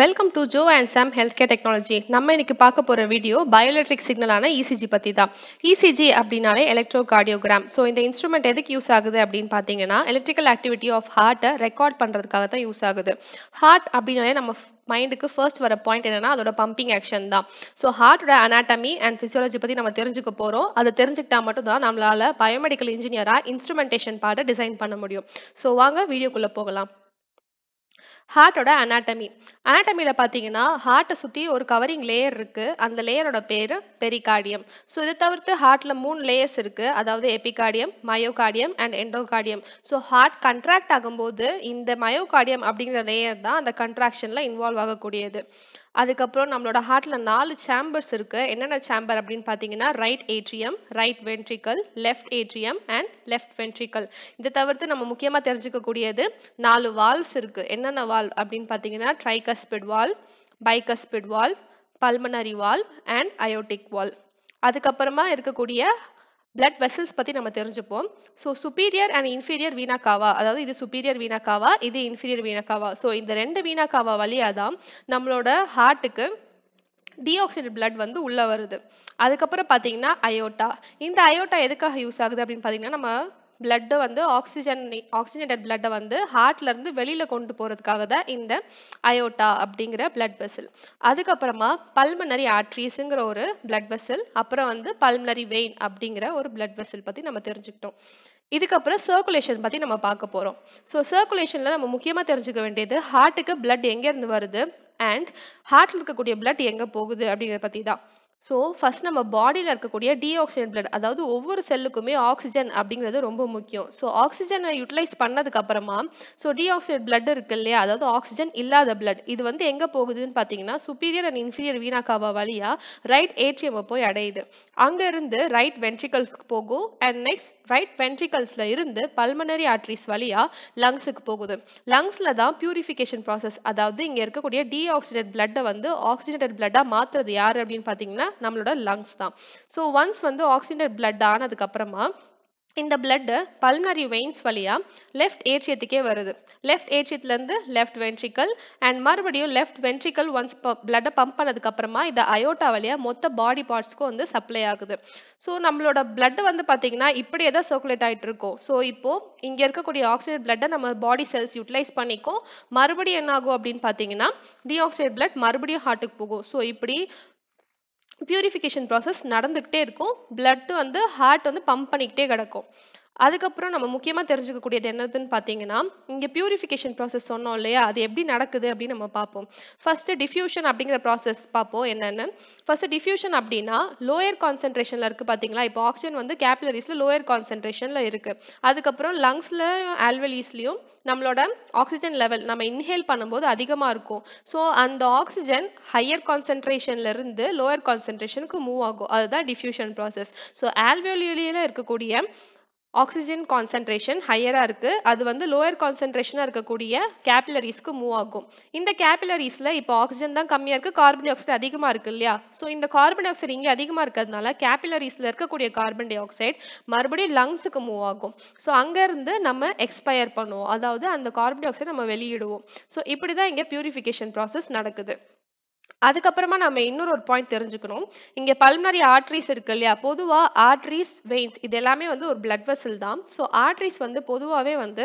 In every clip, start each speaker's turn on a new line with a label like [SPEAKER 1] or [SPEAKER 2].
[SPEAKER 1] welcome to Joe and Sam health care technology நம்ம இன்னைக்கு பார்க்க போகிற வீடியோ பயோலெட்ரிக் சிக்னலான இசிஜி பற்றி தான் இசிஜி அப்படின்னாலே எலக்ட்ரோ கார்டியோகிராம் ஸோ இந்த இன்ஸ்ட்ருமெண்ட் எதுக்கு யூஸ் ஆகுது அப்படின்னு பார்த்தீங்கன்னா எலக்ட்ரிக்கல் ஆக்டிவிட்டி ஆஃப் ஹார்ட்டை ரெக்கார்ட் பண்ணுறதுக்காக தான் யூஸ் ஆகுது ஹார்ட் அப்படின்னாலே நம்ம மைண்டுக்கு ஃபர்ஸ்ட் வர பாயிண்ட் என்னன்னா அதோட பம்பிங் ஆக்ஷன் தான் ஸோ ஹார்ட்டோட அனாட்டமி அண்ட் ஃபிசியாலஜி பற்றி நம்ம தெரிஞ்சுக்க போகிறோம் அதை தெரிஞ்சுக்கிட்டா மட்டும் தான் நம்மளால் பயோமெடிக்கல் இன்ஜினியராக இன்ஸ்ட்ருமெண்டேஷன் பார்ட்டை டிசைன் பண்ண முடியும் ஸோ வாங்க வீடியோக்குள்ளே போகலாம் ஹார்ட்டோட அனாட்டமி அனாட்டமியில் பார்த்தீங்கன்னா ஹார்ட்டை சுற்றி ஒரு கவரிங் லேயர் இருக்குது அந்த லேயரோட பேர் பெரிகார்டியம் ஸோ இதை தவிர்த்து ஹார்ட்டில் மூணு லேயர்ஸ் இருக்குது அதாவது epicardium myocardium and endocardium so heart contract ஆகும்போது இந்த மயோகார்டியம் அப்படிங்கிற லேயர் தான் அந்த கண்ட்ராக்ஷனில் இன்வால்வ் ஆகக்கூடியது அதுக்கப்புறம் நம்மளோட ஹார்ட்ல நாலு சேம்பர்ஸ் இருக்கு என்னென்ன சேம்பர் அப்படின்னு பார்த்தீங்கன்னா right atrium right ventricle left atrium and left ventricle இதை தவிர்த்து நம்ம முக்கியமாக தெரிஞ்சுக்கக்கூடியது நாலு வால்ஸ் இருக்கு என்னென்ன வால் அப்படின்னு பார்த்தீங்கன்னா tricuspid valve bicuspid valve pulmonary valve and aortic valve அதுக்கப்புறமா இருக்கக்கூடிய பிளட் வெசல்ஸ் பற்றி நம்ம தெரிஞ்சுப்போம் so superior and inferior vena cava அதாவது இது சுப்பீரியர் வீணாக்காவா இது இன்ஃபீரியர் வீணாக்காவா ஸோ இந்த ரெண்டு வீணாக்காவா வழியாக தான் நம்மளோட ஹார்ட்டுக்கு டிஆக்சைடு பிளட் வந்து உள்ளே வருது அதுக்கப்புறம் பார்த்தீங்கன்னா அயோட்டா இந்த அயோட்டா எதுக்காக யூஸ் ஆகுது அப்படின்னு பார்த்தீங்கன்னா நம்ம பிளட்டை வந்து ஆக்சிஜன் ஆக்சிஜனேட்டட் பிளட்டை வந்து ஹார்ட்லேருந்து வெளியில் கொண்டு போகிறதுக்காக தான் இந்த அயோட்டா அப்படிங்கிற பிளட் வெசல் அதுக்கப்புறமா பல்மனரி ஆட்ரிஸுங்கிற ஒரு பிளட் வெசல் அப்புறம் வந்து பல்மனரி வெயின் அப்படிங்கிற ஒரு பிளட் வெசல் பற்றி நம்ம தெரிஞ்சுக்கிட்டோம் இதுக்கப்புறம் சர்க்குலேஷன் பற்றி நம்ம பார்க்க போகிறோம் ஸோ சர்க்குலேஷனில் நம்ம முக்கியமாக தெரிஞ்சுக்க வேண்டியது ஹார்ட்டுக்கு பிளட் எங்கேருந்து வருது அண்ட் ஹார்ட்டில் இருக்கக்கூடிய பிளட் எங்கே போகுது அப்படிங்கிறத பற்றி தான் ஸோ ஃபஸ்ட் நம்ம பாடியில் இருக்கக்கூடிய டீஆக்சிஜன் பிளட் அதாவது ஒவ்வொரு செல்லுக்குமே ஆக்சிஜன் அப்படிங்கிறது ரொம்ப முக்கியம் ஸோ ஆக்சிஜனை யூட்டிலைஸ் பண்ணதுக்கு அப்புறமா ஸோ டீஆக்சைட் பிளட் இருக்கு இல்லையா அதாவது ஆக்சிஜன் இல்லாத பிளட் இது வந்து எங்கே போகுதுன்னு பார்த்தீங்கன்னா சுப்பீரியர் அண்ட் இன்ஃபீரியர் வீணாக்காவா வழியாக ரைட் ஏடிஎம் போய் அடையுது அங்கேருந்து ரைட் வென்ட்ரிகல்ஸ்க்கு போகும் அண்ட் நெக்ஸ்ட் ரைட் வென்ட்ரிகல்ஸில் இருந்து பல்மனரி ஆர்ட்ரிஸ் வழியாக லங்ஸுக்கு போகுது லங்ஸில் தான் பியூரிஃபிகேஷன் ப்ராசஸ் அதாவது இங்கே இருக்கக்கூடிய டீஆக்சிடேட் பிளட்டை வந்து ஆக்சிஜனேட் பிளட்டாக மாற்றுறது யார் அப்படின்னு பார்த்தீங்கன்னா நம்மளோட லங்ஸ் தான் ஸோ ஒன்ஸ் வந்து ஆக்சிஜனேட் பிளட் ஆனதுக்கப்புறமா இந்த பிளட்டு பல்னரி வெயின்ஸ் வழியாக லெஃப்ட் ஏட்சியத்துக்கே வருது லெஃப்ட் ஏட்சியத்துலேருந்து லெஃப்ட் வென்ட்ரிக்கல் அண்ட் மறுபடியும் லெஃப்ட் வென்ட்ரிக்கல் ஒன்ஸ் ப பிளட்டை பம்ப் பண்ணதுக்கப்புறமா இந்த அயோட்டா வழியாக மொத்த பாடி பார்ட்ஸ்க்கும் வந்து சப்ளை ஆகுது ஸோ நம்மளோட பிளட்டு வந்து பார்த்திங்கன்னா இப்படியே தான் சர்க்குலேட் ஆகிட்டு இருக்கும் ஸோ இப்போது இங்கே இருக்கக்கூடிய ஆக்சிஜன் பிளட்டை நம்ம பாடி செல்ஸ் யூட்டிலைஸ் பண்ணிக்கும் மறுபடியும் என்ன ஆகும் அப்படின்னு பார்த்தீங்கன்னா டிஆக்சைட் பிளட் மறுபடியும் ஹார்ட்டுக்கு போகும் ஸோ இப்படி பியூரிஃபிகேஷன் ப்ராசஸ் நடந்துக்கிட்டே இருக்கும் பிளட்டு வந்து ஹார்ட் வந்து பம்ப் பண்ணிக்கிட்டே கிடக்கும் அதுக்கப்புறம் நம்ம முக்கியமாக தெரிஞ்சுக்கக்கூடியது என்னதுன்னு பார்த்தீங்கன்னா இங்கே பியூரிஃபிகேஷன் ப்ராசஸ் சொன்னோம் இல்லையா அது எப்படி நடக்குது அப்படின்னு நம்ம பார்ப்போம் ஃபர்ஸ்ட் டிஃப்யூஷன் அப்படிங்கிற ப்ராசஸ் பார்ப்போம் என்னென்னு ஃபர்ஸ்ட் டிஃப்யூஷன் அப்படின்னா லோயர் கான்சென்ட்ரேஷனில் இருக்குது பார்த்தீங்களா இப்போ ஆக்சிஜன் வந்து கேபிலரிஸில் லோயர் கான்சென்ட்ரேஷனில் இருக்குது அதுக்கப்புறம் லங்ஸில் ஆல்வெலீஸ்லையும் நம்மளோட ஆக்சிஜன் லெவல் நம்ம இன்ஹேல் பண்ணும்போது அதிகமாக இருக்கும் ஸோ அந்த ஆக்சிஜன் ஹையர் இருந்து லோயர் கான்சென்ட்ரேஷனுக்கு மூவ் ஆகும் அதுதான் டிஃப்யூஷன் ப்ராசஸ் ஸோ ஆல்வெலியில் இருக்கக்கூடிய ஆக்சிஜன் கான்சன்ட்ரேஷன் ஹையராக இருக்குது அது வந்து லோயர் கான்சன்ட்ரேஷனாக இருக்கக்கூடிய கேபிலரிஸ்க்கு மூவ் ஆகும் இந்த கேபிலரிஸில் இப்போ ஆக்சிஜன் தான் கம்மியாக இருக்குது கார்பன் டை ஆக்சைடு அதிகமாக இருக்குது இல்லையா ஸோ இந்த கார்பன் டை ஆக்சைடு இங்கே அதிகமாக இருக்கிறதுனால கேபிலரிஸில் இருக்கக்கூடிய கார்பன் டை ஆக்சைடு மறுபடியும் லங்ஸுக்கு மூவ் ஆகும் ஸோ அங்கேருந்து நம்ம எக்ஸ்பயர் பண்ணுவோம் அதாவது அந்த கார்பன் டை ஆக்சைடு நம்ம வெளியிடுவோம் ஸோ இப்படி தான் இங்கே ப்யூரிஃபிகேஷன் ப்ராசஸ் நடக்குது அதுக்கப்புறமா நம்ம இன்னொரு ஒரு பாயிண்ட் தெரிஞ்சுக்கணும் இங்கே பல்மனரி ஆர்ட்ரிஸ் இருக்கு இல்லையா பொதுவாக ஆர்ட்ரிஸ் வெயின்ஸ் இது எல்லாமே வந்து ஒரு பிளட் வெசல் தான் ஸோ ஆர்ட்ரிஸ் வந்து பொதுவாகவே வந்து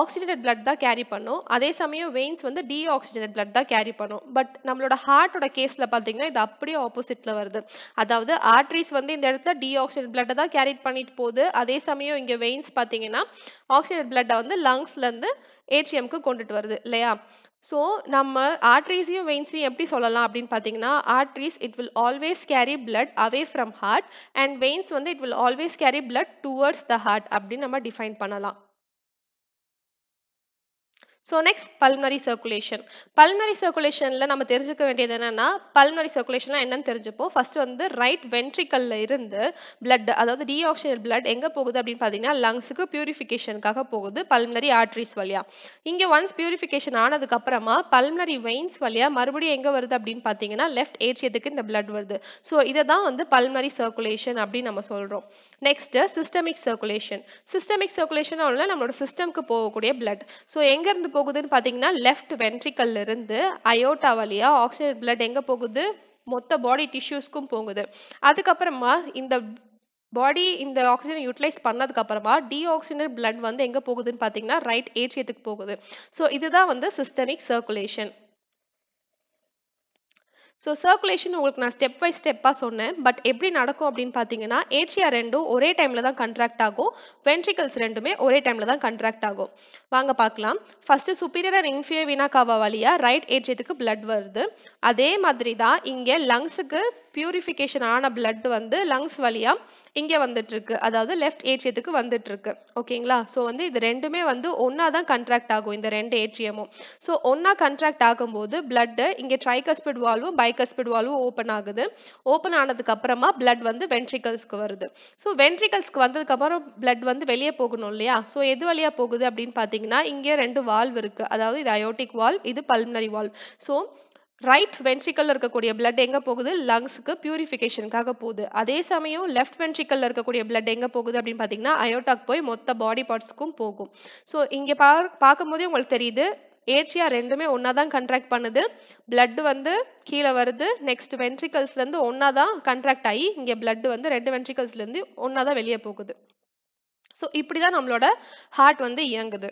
[SPEAKER 1] ஆக்சிஜனேட் பிளட் தான் கேரி பண்ணும் அதே சமயம் வெயின்ஸ் வந்து டீஆக்சிஜனேட் பிளட் தான் கேரி பண்ணும் பட் நம்மளோட ஹார்ட்டோட கேஸில் பார்த்தீங்கன்னா இது அப்படியே ஆப்போசிட்டில் வருது அதாவது ஆர்ட்ரிஸ் வந்து இந்த இடத்துல ஆக்சிஜன் பிளட்டை தான் கேரி பண்ணிட்டு போகுது அதே சமயம் இங்கே வெயின்ஸ் பார்த்தீங்கன்னா ஆக்சிஜன் பிளட்டை வந்து லங்ஸ்லேருந்து ஏடிஎம்க்கு கொண்டுட்டு வருது இல்லையா ஸோ நம்ம ஆர்ட்ரீஸையும் வெயின்ஸையும் எப்படி சொல்லலாம் அப்படின்னு பார்த்தீங்கன்னா arteries it will always carry blood away from heart and veins வந்து it will always carry blood towards the heart அப்படின்னு நம்ம டிஃபைன் பண்ணலாம் so next pulmonary circulation pulmonary சர்க்குலேஷனில் நம்ம தெரிஞ்சுக்க வேண்டியது என்னென்னா பல்மரி சர்க்குலேஷன்லாம் என்னன்னு தெரிஞ்சுப்போம் ஃபர்ஸ்ட் வந்து ரைட் வென்ட்ரிக்கல்ல இருந்து பிளட் அதாவது டீஆக்சிஜன் பிளட் எங்கே போகுது அப்படின்னு பார்த்தீங்கன்னா லங்ஸுக்கு பியூரிஃபிகேஷனுக்காக போகுது பல்மரி ஆர்ட்ரிஸ் வழியா இங்கே ஒன்ஸ் பியூரிஃபிகேஷன் ஆனதுக்கு அப்புறமா பல்மரி வெயின்ஸ் வழியா மறுபடியும் எங்கே வருது அப்படின்னு பார்த்தீங்கன்னா லெஃப்ட் ஏற்றியத்துக்கு இந்த பிளட் வருது ஸோ இதை தான் வந்து பல்மரி சர்க்குலேஷன் அப்படின்னு நம்ம சொல்கிறோம் next systemic circulation systemic circulation ஒன்று நம்மளோட சிஸ்டம்க்கு போகக்கூடிய பிளட் ஸோ எங்கேருந்து போகுதுன்னு பார்த்தீங்கன்னா லெஃப்ட் வென்ட்ரிக்கல்லிருந்து அயோட்டா வழியாக ஆக்சிஜன் பிளட் எங்கே போகுது மொத்த பாடி டிஷ்யூஸ்க்கும் போகுது அதுக்கப்புறமா இந்த பாடி இந்த ஆக்சிஜன் யூட்டிலைஸ் பண்ணதுக்கு அப்புறமா ஆக்சிஜன் பிளட் வந்து எங்கே போகுதுன்னு பார்த்தீங்கன்னா ரைட் ஏஜியத்துக்கு போகுது ஸோ இதுதான் வந்து சிஸ்டமிக் சர்க்குலேஷன் ஸோ சர்க்குலேஷன் உங்களுக்கு நான் ஸ்டெப் பை ஸ்டெப்பாக சொன்னேன் பட் எப்படி நடக்கும் அப்படின்னு பார்த்தீங்கன்னா ஏச்சியா ரெண்டும் ஒரே டைமில் தான் கண்ட்ராக்ட் ஆகும் வென்ட்ரிகல்ஸ் ரெண்டுமே ஒரே டைமில் தான் கண்ட்ராக்ட் ஆகும் வாங்க பார்க்கலாம் first superior and inferior vena cava வழியாக ரைட் ஏச்சியத்துக்கு பிளட் வருது அதே மாதிரி தான் இங்கே லங்ஸுக்கு பியூரிஃபிகேஷன் ஆன பிளட் வந்து லங்ஸ் வழியாக இங்கே வந்துட்டுருக்கு அதாவது லெஃப்ட் ஏட்ரியத்துக்கு வந்துட்டுருக்கு ஓகேங்களா ஸோ வந்து இது ரெண்டுமே வந்து ஒன்றா தான் கண்ட்ராக்ட் ஆகும் இந்த ரெண்டு ஏட்ரியமும் ஸோ ஒன்றா கண்ட்ராக்ட் ஆகும்போது பிளட்டு இங்கே ட்ரைகஸ்பிட் வால்வும் பைகஸ்பிட் வால்வும் ஓப்பன் ஆகுது ஓப்பன் ஆனதுக்கு அப்புறமா பிளட் வந்து வென்ட்ரிகல்ஸ்க்கு வருது ஸோ வென்ட்ரிகல்ஸ்க்கு வந்ததுக்கப்புறம் பிளட் வந்து வெளியே போகணும் இல்லையா ஸோ எது வழியாக போகுது அப்படின்னு பார்த்தீங்கன்னா இங்கே ரெண்டு வால்வ் இருக்குது அதாவது இது அயோட்டிக் வால்வ் இது பல்மனரி வால்வ் ஸோ ரைட் வென்ட்ரிக்கல்ல இருக்கக்கூடிய பிளட் எங்க போகுது லங்ஸுக்கு பியூரிஃபிகேஷனுக்காக போகுது அதே சமயம் லெஃப்ட் வென்ட்ரிக்கல்ல இருக்கக்கூடிய பிளட் எங்க போகுது அப்படின்னு பாத்தீங்கன்னா அயோட்டாக் போய் மொத்த பாடி பார்ட்ஸ்க்கும் போகும் ஸோ இங்க பா பார்க்கும் போதே உங்களுக்கு தெரியுது ஏச்சியா ரெண்டுமே ஒன்றா தான் கண்ட்ராக்ட் பண்ணுது பிளட் வந்து கீழே வருது நெக்ஸ்ட் வென்ட்ரிக்கல்ஸ்லேருந்து ஒன்றா தான் கண்ட்ராக்ட் ஆகி இங்கே பிளட் வந்து ரெண்டு வென்ட்ரிக்கல்ஸ்லேருந்து ஒன்றா தான் வெளியே போகுது ஸோ இப்படி தான் நம்மளோட ஹார்ட் வந்து இயங்குது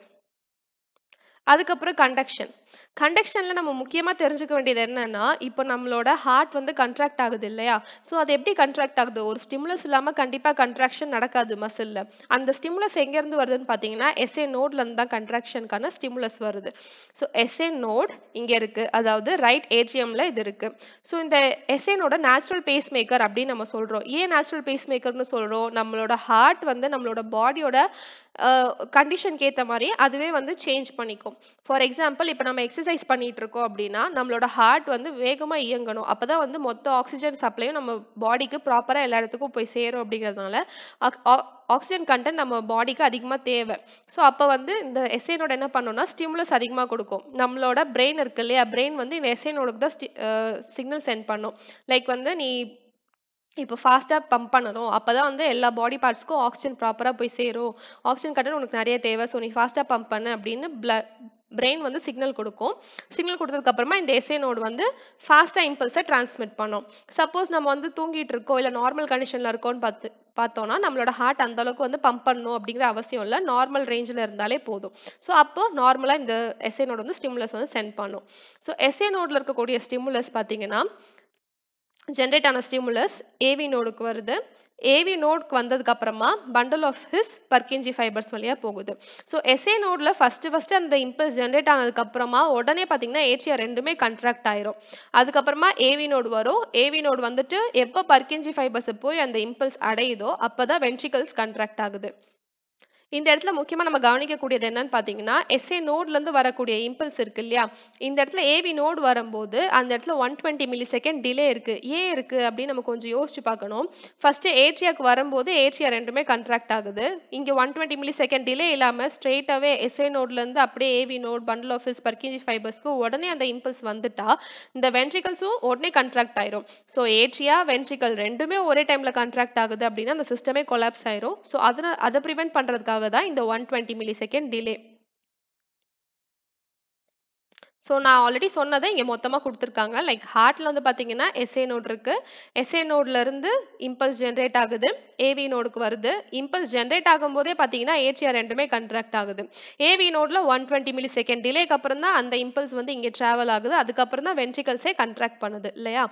[SPEAKER 1] அதுக்கப்புறம் கண்டக்ஷன் கண்டக்ஷன்ல நம்ம முக்கியமா தெரிஞ்சுக்க வேண்டியது என்னன்னா இப்போ நம்மளோட ஹார்ட் வந்து கண்ட்ராக்ட் ஆகுது இல்லையா ஸோ அது எப்படி கண்ட்ராக்ட் ஆகுது ஒரு ஸ்டிமுலஸ் இல்லாம கண்டிப்பா கண்ட்ராக்ஷன் நடக்காது மசில்ல அந்த ஸ்டிமுலஸ் எங்க இருந்து வருதுன்னு பாத்தீங்கன்னா எஸ்ஏ நோட்ல இருந்து தான் கண்ட்ராக்ஷனுக்கான ஸ்டிமுலஸ் வருது ஸோ எஸ்ஏ நோட் இங்க இருக்கு அதாவது ரைட் ஏஜிஎம்ல இது இருக்கு ஸோ இந்த எஸ்ஏனோட நேச்சுரல் பேஸ் மேக்கர் அப்படின்னு நம்ம சொல்றோம் ஏன் நேச்சுரல் பேஸ் மேக்கர்னு சொல்றோம் நம்மளோட ஹார்ட் வந்து நம்மளோட பாடியோட கண்டிஷனுக்கு ஏற்ற மாதிரி அதுவே வந்து சேஞ்ச் பண்ணிக்கும் ஃபார் எக்ஸாம்பிள் இப்போ நம்ம எக்ஸசைஸ் பண்ணிட்டு இருக்கோம் அப்படின்னா நம்மளோட ஹார்ட் வந்து வேகமாக இயங்கணும் அப்போ தான் வந்து மொத்த ஆக்சிஜன் சப்ளையும் நம்ம பாடிக்கு ப்ராப்பராக எல்லா இடத்துக்கும் போய் சேரும் அப்படிங்கிறதுனால ஆக்சிஜன் கண்டென்ட் நம்ம பாடிக்கு அதிகமாக தேவை ஸோ அப்போ வந்து இந்த எஸ்ஐனோட என்ன பண்ணோம்னா ஸ்டிமுலஸ் அதிகமாக கொடுக்கும் நம்மளோட பிரெயின் இருக்கு இல்லையா பிரெயின் வந்து இந்த எஸ்ஐனோடுக்கு தான் சிக்னல் சென்ட் பண்ணும் லைக் வந்து நீ இப்போ ஃபாஸ்ட்டாக பம்ப் பண்ணணும் அப்போ தான் வந்து எல்லா பாடி பார்ட்ஸ்க்கும் ஆக்சிஜன் ப்ராப்பராக போய் சேரும் ஆக்சிஜன் கட்டன் உனக்கு நிறைய தேவை ஸோ நீ ஃபாஸ்ட்டாக பம்ப் பண்ணு அப்படின்னு ப்ள பிரெயின் வந்து சிக்னல் கொடுக்கும் சிக்னல் கொடுத்ததுக்கப்புறமா இந்த எஸ்ஏ நோடு வந்து ஃபாஸ்ட்டாக இம்பல்ஸை டிரான்ஸ்மிட் பண்ணும் சப்போஸ் நம்ம வந்து தூங்கிட்டு இருக்கோம் இல்லை நார்மல் கண்டிஷனில் இருக்கோன்னு பார்த்து பார்த்தோன்னா நம்மளோட ஹார்ட் அந்த அளவுக்கு வந்து பம்ப் பண்ணணும் அப்படிங்கிற அவசியம் இல்லை நார்மல் ரேஞ்சில் இருந்தாலே போதும் ஸோ அப்போ நார்மலாக இந்த எஸ்ஏ நோடு வந்து ஸ்டிமுலஸ் வந்து சென்ட் பண்ணும் ஸோ எஸ்ஏ நோடில் இருக்கக்கூடிய ஸ்டிமுலஸ் பார்த்தீங்கன்னா ஜென்ரேட் ஆன ஸ்டிமுலஸ் ஏவி நோடுக்கு வருது ஏவி நோடுக்கு வந்ததுக்கு அப்புறமா bundle of His Purkinje fibres வழியாக போகுது ஸோ எஸ்ஏ நோடில் ஃபஸ்ட்டு ஃபஸ்ட்டு அந்த இம்பல்ஸ் ஜென்ரேட் ஆனதுக்கு அப்புறமா உடனே பார்த்தீங்கன்னா ஏசியா ரெண்டுமே கண்ட்ராக்ட் ஆயிரும் அதுக்கப்புறமா ஏவி நோடு வரும் ஏவி நோடு வந்துட்டு எப்போ பர்கின்ஜி ஃபைபர்ஸ் போய் அந்த இம்பல்ஸ் அடையுதோ அப்போ தான் வென்ட்ரிகல்ஸ் கண்ட்ராக்ட் ஆகுது இந்த இடத்துல முக்கியமாக நம்ம கவனிக்கக்கூடியது என்னன்னு பார்த்தீங்கன்னா எஸ்ஏ நோட்லேருந்து வரக்கூடிய இம்பல்ஸ் இருக்கு இல்லையா இந்த இடத்துல ஏவி நோடு வரும்போது அந்த இடத்துல one twenty millisecond delay இருக்குது ஏன் இருக்குது அப்படின்னு நம்ம கொஞ்சம் யோசிச்சு பார்க்கணும் ஃபர்ஸ்ட் ஏட்ரியாவுக்கு வரும்போது ஏட்ரியா ரெண்டுமே கண்ட்ராக்ட் ஆகுது இங்கே one twenty millisecond delay இல்லாமல் ஸ்ட்ரெயிட்டாகவே எஸ்ஏ நோட்லேருந்து அப்படியே AV node bundle of His Purkinje ஃபைபர்ஸ்க்கு உடனே அந்த இம்பல்ஸ் வந்துட்டா இந்த வென்ட்ரிகல்ஸும் உடனே கண்ட்ராக்ட் ஆயிரும் ஸோ ஏட்ரியா வென்ட்ரிகல் ரெண்டுமே ஒரே டைமில் கண்ட்ராக்ட் ஆகுது அப்படின்னா அந்த சிஸ்டமே கொலாப்ஸ் ஆயிரும் ஸோ அதனால் அதை ப்ரிவென்ட் பண்ணுறதுக்காக தான் இந்த one twenty millisecond delay so நான் ஆல்ரெடி சொன்னதை இங்கே மொத்தமாக கொடுத்துருக்காங்க லைக் ஹார்ட்டில் வந்து பார்த்தீங்கன்னா எஸ்ஏ நோட் இருக்குது எஸ்ஏ நோட்லேருந்து இம்பல்ஸ் ஜென்ரேட் ஆகுது ஏவி நோடுக்கு வருது இம்பல்ஸ் ஜென்ரேட் ஆகும்போதே பார்த்தீங்கன்னா ஏசிஆர் ரெண்டுமே கண்ட்ராக்ட் ஆகுது ஏவி நோடில் ஒன் டுவெண்ட்டி மில்லி செகண்ட் டிலேக்கு அப்புறம் தான் அந்த இம்பல்ஸ் வந்து இங்கே ட்ராவல் ஆகுது அதுக்கப்புறம் தான் வென்ட்ரிகல்ஸே கண்ட்ராக்ட் பண்ணுது இல்லையா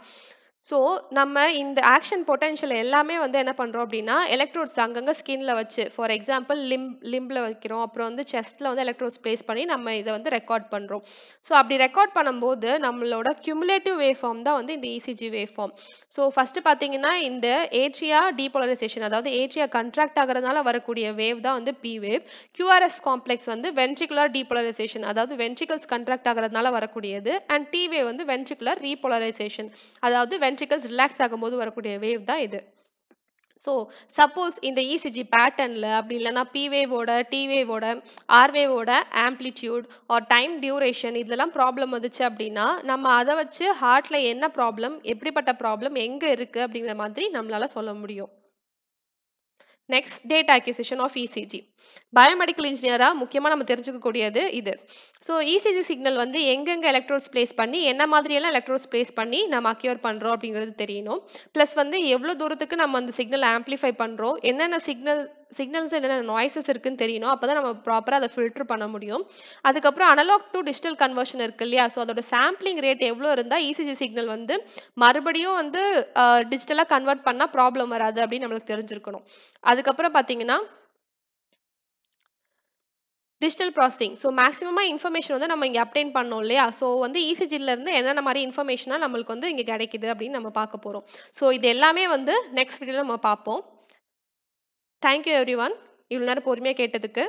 [SPEAKER 1] ஸோ நம்ம இந்த ஆக்ஷன் பொட்டென்ஷியல் எல்லாமே வந்து என்ன பண்ணுறோம் அப்படின்னா எலக்ட்ரோட்ஸ் அங்கங்கே ஸ்கின்ல வச்சு ஃபார் எக்ஸாம்பிள் லிம் லிம்பில் வைக்கிறோம் அப்புறம் வந்து செஸ்ட்டில் வந்து எலக்ட்ரோட்ஸ் பிளேஸ் பண்ணி நம்ம இதை வந்து ரெக்கார்ட் பண்ணுறோம் ஸோ அப்படி ரெக்கார்ட் பண்ணும்போது நம்மளோட கியூமுலேட்டிவ் வே ஃபார்ம் தான் வந்து இந்த ECG wave form so first பார்த்தீங்கன்னா இந்த ஏட்ரியா டீபோலரைசேஷன் அதாவது ஏட்ரியா கண்ட்ராக்ட் ஆகிறதுனால வரக்கூடிய வேவ் தான் வந்து பி வேவ் கியூஆர்எஸ் காம்ப்ளெக்ஸ் வந்து வென்ட்ரிகுலர் டீபோலரைசேஷன் அதாவது வென்ட்ரிகல்ஸ் கண்ட்ராக்ட் ஆகிறதுனால வரக்கூடியது அண்ட் டி வேவ் வந்து வென்ட்ரிகுலர் ரீபோலரைசேஷன் அதாவது வென்ட்ரிக்கல்ஸ் ரிலாக்ஸ் ஆகும்போது வரக்கூடிய வேவ் தான் இது ஸோ சப்போஸ் இந்த இசிஜி e பேட்டர்னில் அப்படி இல்லைனா பிவேவோட டிவேவோட ஆர்வேவோட ஆம்ப்ளிடியூட் ஆர் டைம் டியூரேஷன் இதெல்லாம் ப்ராப்ளம் வந்துச்சு அப்படின்னா நம்ம அதை வச்சு ஹார்ட்டில் என்ன ப்ராப்ளம் எப்படிப்பட்ட ப்ராப்ளம் எங்கே இருக்குது அப்படிங்கிற மாதிரி நம்மளால் சொல்ல முடியும் next data acquisition of ECG biomedical இன்ஜினியராக முக்கியமாக நம்ம தெரிஞ்சுக்கக்கூடியது இது ஸோ இசிஜி சிக்னல் வந்து எங்கெங்கே எலக்ட்ரோட்ஸ் பிளேஸ் பண்ணி என்ன மாதிரியெல்லாம் எலக்ட்ரோட்ஸ் பிளேஸ் பண்ணி நம்ம அக்யூர் பண்ணுறோம் அப்படிங்கிறது தெரியணும் ப்ளஸ் வந்து எவ்வளோ தூரத்துக்கு நம்ம அந்த சிக்னல் ஆம்ப்ளிஃபை பண்ணுறோம் என்னென்ன சிக்னல் சிக்னல்ஸ் என்னென்ன நாய்ஸஸ் இருக்குன்னு தெரியணும் அப்போ தான் நம்ம ப்ராப்பராக அதை ஃபில்ட்ரு பண்ண முடியும் அதுக்கப்புறம் அனலாக் டு டிஜிட்டல் கன்வர்ஷன் இருக்கு இல்லையா ஸோ அதோட சாம்பிளிங் ரேட் எவ்வளோ இருந்தால் இசிஜி சிக்னல் வந்து மறுபடியும் வந்து டிஜிட்டலாக கன்வெர்ட் பண்ணால் ப்ராப்ளம் வராது அப்படின்னு நம்மளுக்கு தெரிஞ்சிருக்கணும் அதுக்கப்புறம் பார்த்தீங்கன்னா டிஜிட்டல் ப்ராசஸிங் ஸோ மேக்ஸிமமாக இன்ஃபர்மேஷன் வந்து நம்ம இங்கே அப்டைன் பண்ணோம் இல்லையா ஸோ வந்து e இசிஜிலேருந்து என்னென்ன மாதிரி இன்ஃபர்மேஷனாக நம்மளுக்கு வந்து இங்கே கிடைக்குது அப்படின்னு நம்ம பார்க்க போகிறோம் ஸோ இது எல்லாமே வந்து நெக்ஸ்ட் வீடியோவில் நம்ம பார்ப்போம் தேங்க்யூ எவ்ரி ஒன் இவ்வளோ நேரம் பொறுமையாக கேட்டதுக்கு